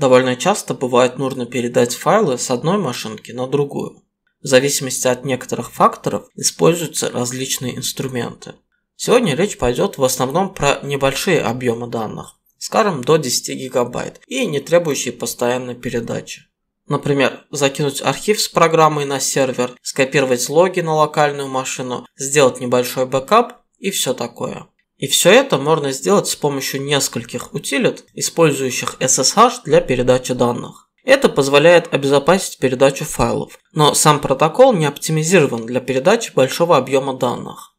Довольно часто бывает нужно передать файлы с одной машинки на другую. В зависимости от некоторых факторов используются различные инструменты. Сегодня речь пойдет в основном про небольшие объемы данных, скажем до 10 гигабайт и не требующие постоянной передачи. Например, закинуть архив с программой на сервер, скопировать логи на локальную машину, сделать небольшой бэкап и все такое. И все это можно сделать с помощью нескольких утилит, использующих SSH для передачи данных. Это позволяет обезопасить передачу файлов, но сам протокол не оптимизирован для передачи большого объема данных.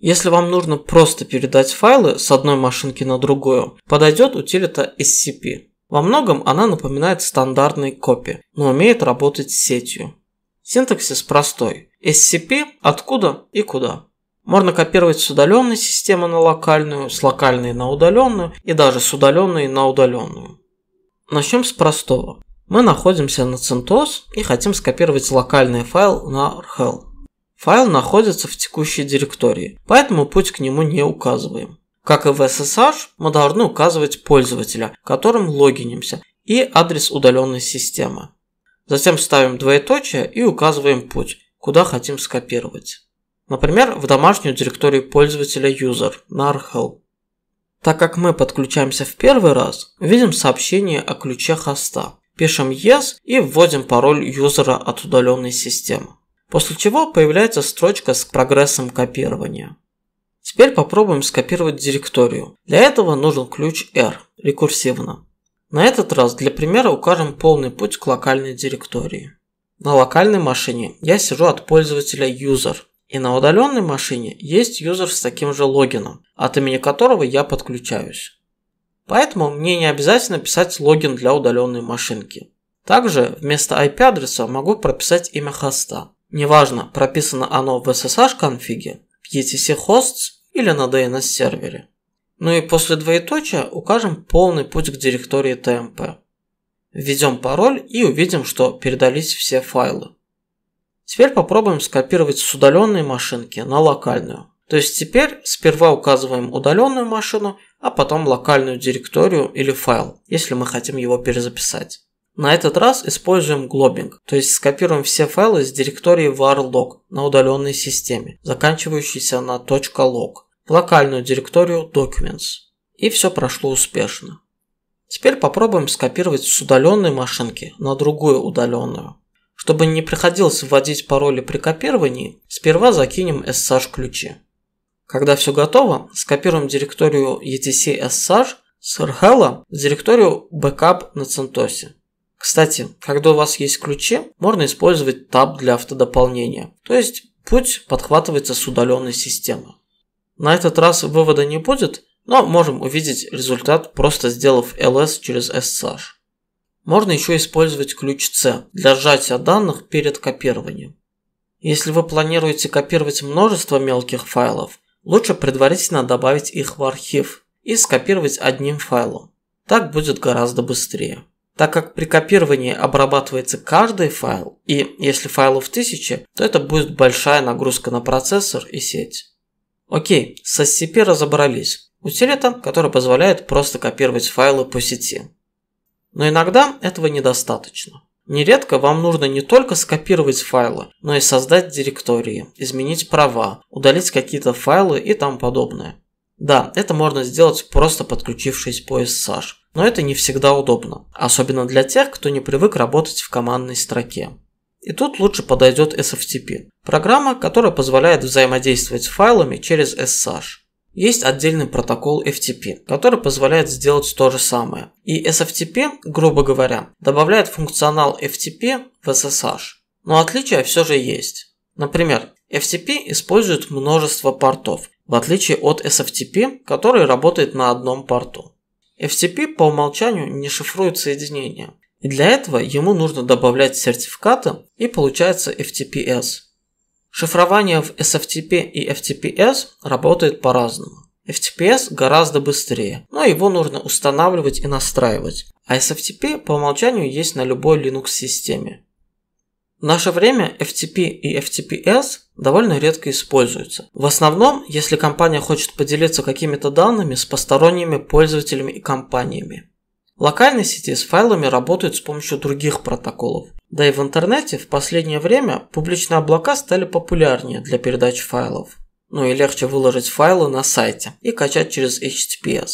Если вам нужно просто передать файлы с одной машинки на другую, подойдет утилита SCP. Во многом она напоминает стандартный копи, но умеет работать с сетью. Синтаксис простой. SCP – откуда и куда. Можно копировать с удаленной системы на локальную, с локальной на удаленную и даже с удаленной на удаленную. Начнем с простого. Мы находимся на CentOS и хотим скопировать локальный файл на RHEL. Файл находится в текущей директории, поэтому путь к нему не указываем. Как и в SSH, мы должны указывать пользователя, которым логинимся, и адрес удаленной системы. Затем ставим двоеточие и указываем путь, куда хотим скопировать. Например, в домашнюю директорию пользователя user narhel. Так как мы подключаемся в первый раз, видим сообщение о ключе хоста. Пишем yes и вводим пароль юзера от удаленной системы. После чего появляется строчка с прогрессом копирования. Теперь попробуем скопировать директорию. Для этого нужен ключ R, рекурсивно. На этот раз для примера укажем полный путь к локальной директории. На локальной машине я сижу от пользователя user, и на удаленной машине есть юзер с таким же логином, от имени которого я подключаюсь. Поэтому мне не обязательно писать логин для удаленной машинки. Также вместо IP-адреса могу прописать имя хоста. Неважно, прописано оно в SSH конфиге, в etc hosts или на DNS сервере. Ну и после двоеточия укажем полный путь к директории TMP. Введем пароль и увидим, что передались все файлы. Теперь попробуем скопировать с удаленной машинки на локальную. То есть теперь сперва указываем удаленную машину, а потом локальную директорию или файл, если мы хотим его перезаписать. На этот раз используем глобинг, то есть скопируем все файлы с директории varlog на удаленной системе, заканчивающейся на .log, в локальную директорию documents. И все прошло успешно. Теперь попробуем скопировать с удаленной машинки на другую удаленную. Чтобы не приходилось вводить пароли при копировании, сперва закинем SSH-ключи. Когда все готово, скопируем директорию etc SSH с RHEL в директорию backup на CentOS. Кстати, когда у вас есть ключи, можно использовать tab для автодополнения, то есть путь подхватывается с удаленной системы. На этот раз вывода не будет, но можем увидеть результат, просто сделав ls через SSH. Можно еще использовать ключ C для сжатия данных перед копированием. Если вы планируете копировать множество мелких файлов, лучше предварительно добавить их в архив и скопировать одним файлом. Так будет гораздо быстрее. Так как при копировании обрабатывается каждый файл, и если файлов тысячи, то это будет большая нагрузка на процессор и сеть. Окей, с SCP разобрались. Утилита, которая позволяет просто копировать файлы по сети. Но иногда этого недостаточно. Нередко вам нужно не только скопировать файлы, но и создать директории, изменить права, удалить какие-то файлы и тому подобное. Да, это можно сделать просто подключившись по SSH, но это не всегда удобно, особенно для тех, кто не привык работать в командной строке. И тут лучше подойдет SFTP – программа, которая позволяет взаимодействовать с файлами через SSH. Есть отдельный протокол FTP, который позволяет сделать то же самое. И SFTP, грубо говоря, добавляет функционал FTP в SSH. Но отличия все же есть. Например, FTP использует множество портов, в отличие от SFTP, который работает на одном порту. FTP по умолчанию не шифрует соединение, и для этого ему нужно добавлять сертификаты и получается FTPS – Шифрование в SFTP и FTPS работает по-разному. FTPS гораздо быстрее, но его нужно устанавливать и настраивать, а SFTP по умолчанию есть на любой Linux системе. В наше время FTP и FTPS довольно редко используются. В основном, если компания хочет поделиться какими-то данными с посторонними пользователями и компаниями. Локальные сети с файлами работают с помощью других протоколов. Да и в интернете в последнее время публичные облака стали популярнее для передач файлов. Ну и легче выложить файлы на сайте и качать через HTTPS.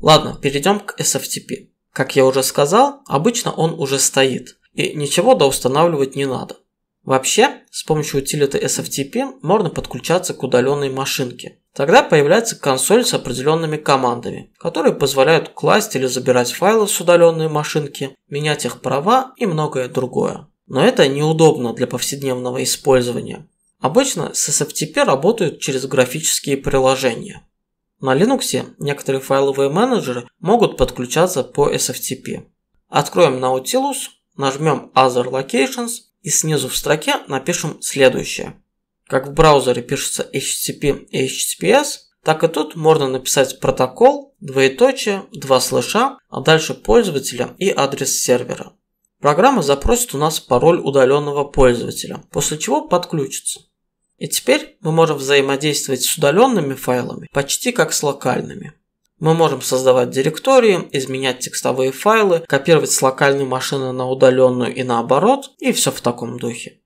Ладно, перейдем к SFTP. Как я уже сказал, обычно он уже стоит, и ничего доустанавливать не надо. Вообще, с помощью утилиты SFTP можно подключаться к удаленной машинке. Тогда появляется консоль с определенными командами, которые позволяют класть или забирать файлы с удаленной машинки, менять их права и многое другое. Но это неудобно для повседневного использования. Обычно с SFTP работают через графические приложения. На Linux некоторые файловые менеджеры могут подключаться по SFTP. Откроем Nautilus, нажмем Other Locations и снизу в строке напишем следующее. Как в браузере пишется HTTP и HTTPS, так и тут можно написать протокол, двоеточие, два слыша, а дальше пользователя и адрес сервера. Программа запросит у нас пароль удаленного пользователя, после чего подключится. И теперь мы можем взаимодействовать с удаленными файлами почти как с локальными. Мы можем создавать директории, изменять текстовые файлы, копировать с локальной машины на удаленную и наоборот, и все в таком духе.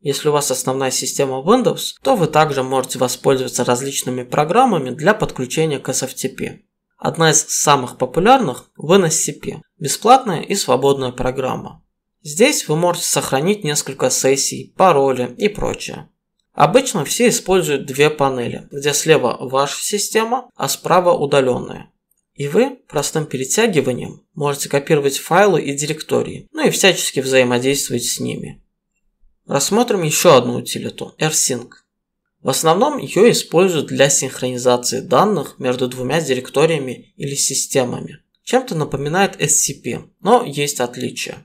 Если у вас основная система Windows, то вы также можете воспользоваться различными программами для подключения к SFTP. Одна из самых популярных – WinSCP – бесплатная и свободная программа. Здесь вы можете сохранить несколько сессий, пароли и прочее. Обычно все используют две панели, где слева ваша система, а справа удаленная. И вы простым перетягиванием можете копировать файлы и директории, ну и всячески взаимодействовать с ними. Рассмотрим еще одну утилиту – AirSync. В основном ее используют для синхронизации данных между двумя директориями или системами. Чем-то напоминает SCP, но есть отличия.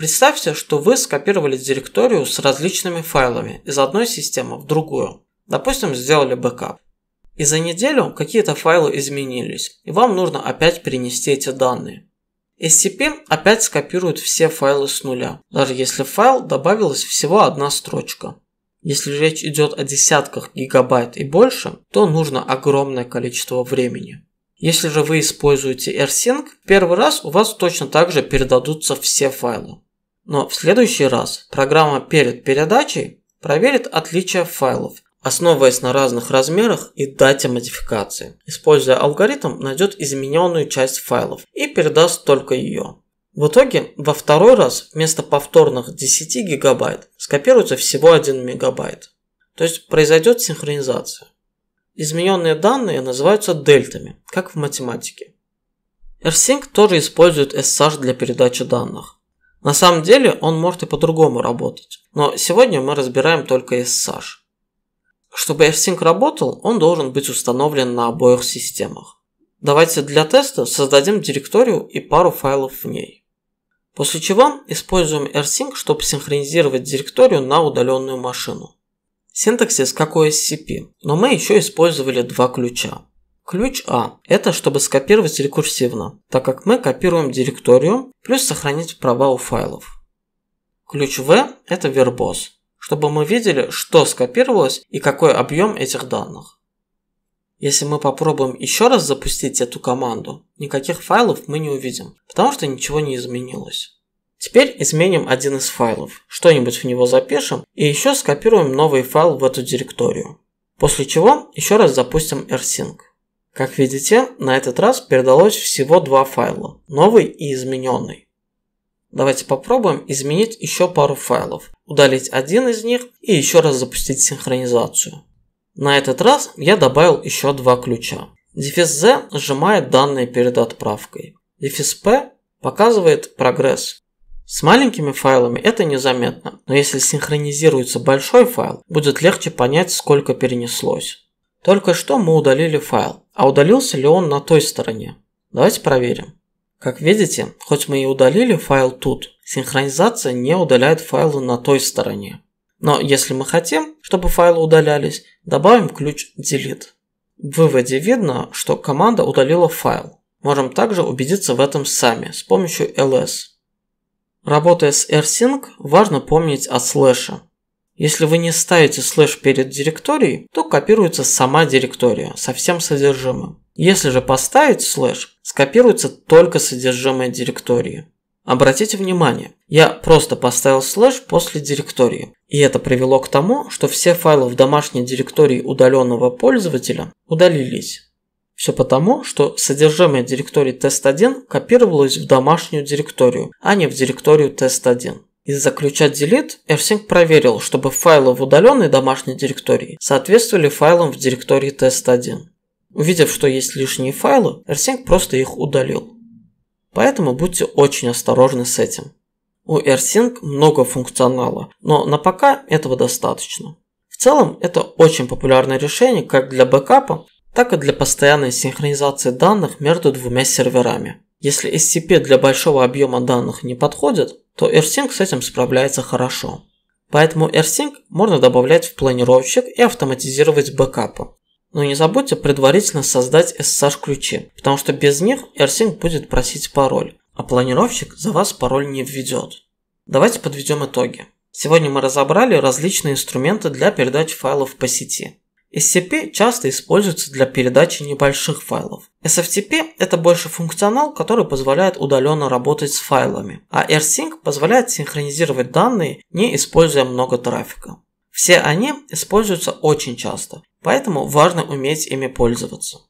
Представьте, что вы скопировали директорию с различными файлами из одной системы в другую. Допустим, сделали бэкап. И за неделю какие-то файлы изменились, и вам нужно опять перенести эти данные. SCP опять скопирует все файлы с нуля, даже если в файл добавилась всего одна строчка. Если речь идет о десятках гигабайт и больше, то нужно огромное количество времени. Если же вы используете AirSync, первый раз у вас точно также передадутся все файлы. Но в следующий раз программа перед передачей проверит отличия файлов, основываясь на разных размерах и дате модификации. Используя алгоритм, найдет измененную часть файлов и передаст только ее. В итоге во второй раз вместо повторных 10 гигабайт скопируется всего 1 мегабайт. То есть произойдет синхронизация. Измененные данные называются дельтами, как в математике. RSync тоже использует SSH для передачи данных. На самом деле он может и по-другому работать, но сегодня мы разбираем только SSH. Чтобы FSync работал, он должен быть установлен на обоих системах. Давайте для теста создадим директорию и пару файлов в ней. После чего используем rsync, чтобы синхронизировать директорию на удаленную машину. Синтаксис как у SCP, но мы еще использовали два ключа. Ключ А – это чтобы скопировать рекурсивно, так как мы копируем директорию, плюс сохранить права у файлов. Ключ В – это вербоз, чтобы мы видели, что скопировалось и какой объем этих данных. Если мы попробуем еще раз запустить эту команду, никаких файлов мы не увидим, потому что ничего не изменилось. Теперь изменим один из файлов, что-нибудь в него запишем и еще скопируем новый файл в эту директорию. После чего еще раз запустим rsync. Как видите, на этот раз передалось всего два файла, новый и измененный. Давайте попробуем изменить еще пару файлов, удалить один из них и еще раз запустить синхронизацию. На этот раз я добавил еще два ключа. Дефис Z сжимает данные перед отправкой. Дефис P показывает прогресс. С маленькими файлами это незаметно, но если синхронизируется большой файл, будет легче понять, сколько перенеслось. Только что мы удалили файл, а удалился ли он на той стороне? Давайте проверим. Как видите, хоть мы и удалили файл тут, синхронизация не удаляет файлы на той стороне. Но если мы хотим, чтобы файлы удалялись, добавим ключ delete. В выводе видно, что команда удалила файл. Можем также убедиться в этом сами с помощью ls. Работая с rsync, важно помнить о слэше. Если вы не ставите слэш перед директорией, то копируется сама директория со всем содержимым. Если же поставить слэш, скопируется только содержимое директории. Обратите внимание, я просто поставил слэш после директории, и это привело к тому, что все файлы в домашней директории удаленного пользователя удалились. Все потому, что содержимое директории тест1 копировалось в домашнюю директорию, а не в директорию тест1. Из-за ключа delete rsync проверил, чтобы файлы в удаленной домашней директории соответствовали файлам в директории test1. Увидев, что есть лишние файлы, rsync просто их удалил. Поэтому будьте очень осторожны с этим. У rsync много функционала, но на пока этого достаточно. В целом это очень популярное решение как для бэкапа, так и для постоянной синхронизации данных между двумя серверами. Если SCP для большого объема данных не подходит, то AirSync с этим справляется хорошо. Поэтому AirSync можно добавлять в планировщик и автоматизировать бэкапы. Но не забудьте предварительно создать SSH-ключи, потому что без них AirSync будет просить пароль, а планировщик за вас пароль не введет. Давайте подведем итоги. Сегодня мы разобрали различные инструменты для передачи файлов по сети. SCP часто используется для передачи небольших файлов. SFTP – это больше функционал, который позволяет удаленно работать с файлами, а AirSync позволяет синхронизировать данные, не используя много трафика. Все они используются очень часто, поэтому важно уметь ими пользоваться.